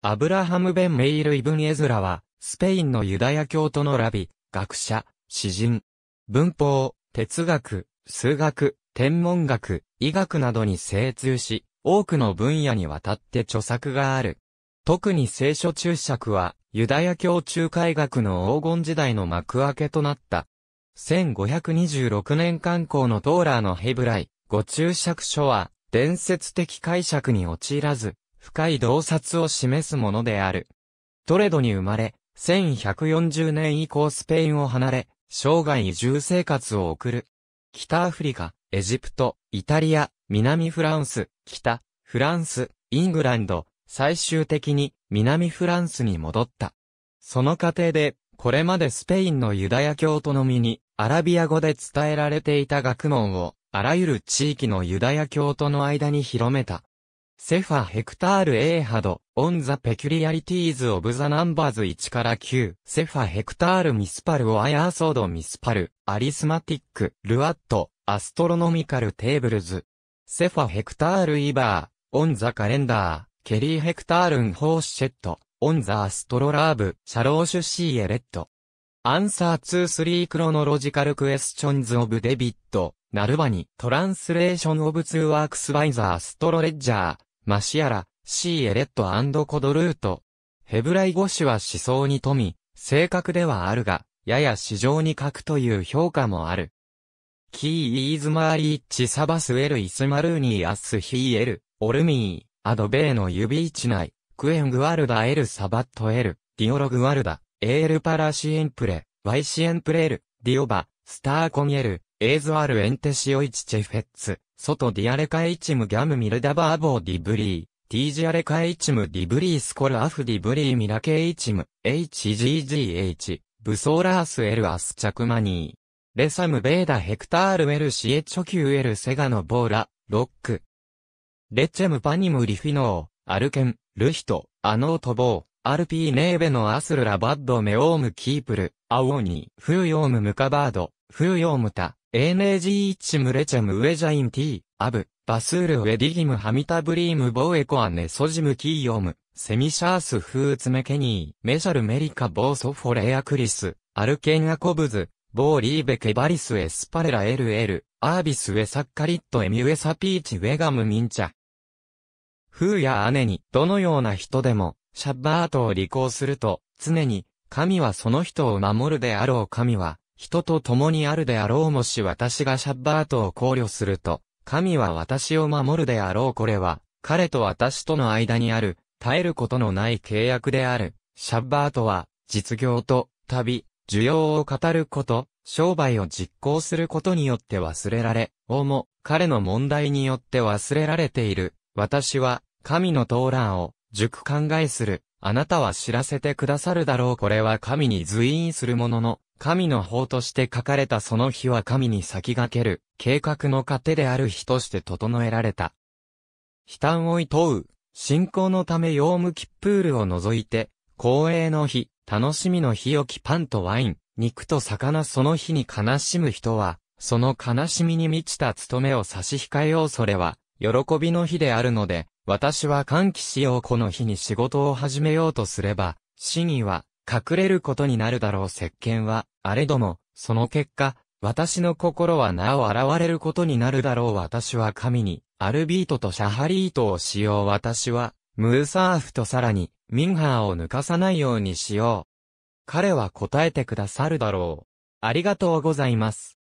アブラハム・ベン・メイル・イブン・エズラは、スペインのユダヤ教徒のラビ、学者、詩人、文法、哲学、数学、天文学、医学などに精通し、多くの分野にわたって著作がある。特に聖書注釈は、ユダヤ教中海学の黄金時代の幕開けとなった。1526年刊行のトーラーのヘブライ、ご注釈書は、伝説的解釈に陥らず、深い洞察を示すものである。トレドに生まれ、1140年以降スペインを離れ、生涯移住生活を送る。北アフリカ、エジプト、イタリア、南フランス、北、フランス、イングランド、最終的に南フランスに戻った。その過程で、これまでスペインのユダヤ教徒のみに、アラビア語で伝えられていた学問を、あらゆる地域のユダヤ教徒の間に広めた。セファヘクタールエーハド、オンザペキュリアリティーズオブザナンバーズ1から9、セファヘクタールミスパルオアヤーソードミスパル、アリスマティック、ルワット、アストロノミカルテーブルズ。セファヘクタールイバー、オンザカレンダー、ケリーヘクタールンホーシェット、オンザアストロラーブ、シャローシュシーエレット。アンサーツー・スリー・クロノロジカルクエスチョンズオブデビット、ナルバニ、トランスレーションオブツーワークスバイザーストロレッジャー、マシアラ、シーエレットコドルート。ヘブライ語詞は思想に富み、正確ではあるが、やや市場に書くという評価もある。キーイーズマーリーチサバスエルイスマルーニーアスヒーエル、オルミー、アドベーの指一内、クエングワルダエルサバットエル、ディオログワルダ、エールパラシエンプレ、ワイシエンプレール、ディオバ、スターコミエル、エーズワルエンテシオイチチェフェッツ、外ディアレカエイチムギャムミルダバーボーディブリー、ティージアレカエイチムディブリースコルアフディブリーミラケエイチム、HGGH、ブソーラースエルアスチャクマニー。レサムベーダヘクタールエルシエチョキュエルセガノボーラ、ロック。レチェムパニムリフィノー、アルケン、ルヒト、アノートボー、アルピーネーベのアスルラバッドメオームキープル、アオーニー、フーヨームムカバード、フーヨームタ、a n ーイーチムレチェムウェジャインティー、アブ、バスールウェディギムハミタブリームボーエコアネソジムキーヨム、セミシャースフーツメケニー、メシャルメリカボーソフォレアクリス、アルケンアコブズ、ボーリーベケバリスエスパレラエルエル、アービスウェサッカリットエミウェサピーチウェガムミンチャ。フーや姉に、どのような人でも、シャッバートを履行すると、常に、神はその人を守るであろう神は、人と共にあるであろうもし私がシャッバートを考慮すると、神は私を守るであろうこれは、彼と私との間にある、絶えることのない契約である。シャッバートは、実業と、旅、需要を語ること、商売を実行することによって忘れられ、おも、彼の問題によって忘れられている。私は、神のトーランを、熟考えする。あなたは知らせてくださるだろうこれは神に随意するものの、神の法として書かれたその日は神に先駆ける、計画の糧である日として整えられた。悲嘆を問う、信仰のため用向きプールを除いて、光栄の日、楽しみの日よきパンとワイン、肉と魚その日に悲しむ人は、その悲しみに満ちた務めを差し控えようそれは、喜びの日であるので、私は歓喜しようこの日に仕事を始めようとすれば、真意は、隠れることになるだろう石鹸は、あれども、その結果、私の心はなお現れることになるだろう私は神に、アルビートとシャハリートをしよう私は、ムーサーフとさらに、ミンハーを抜かさないようにしよう。彼は答えてくださるだろう。ありがとうございます。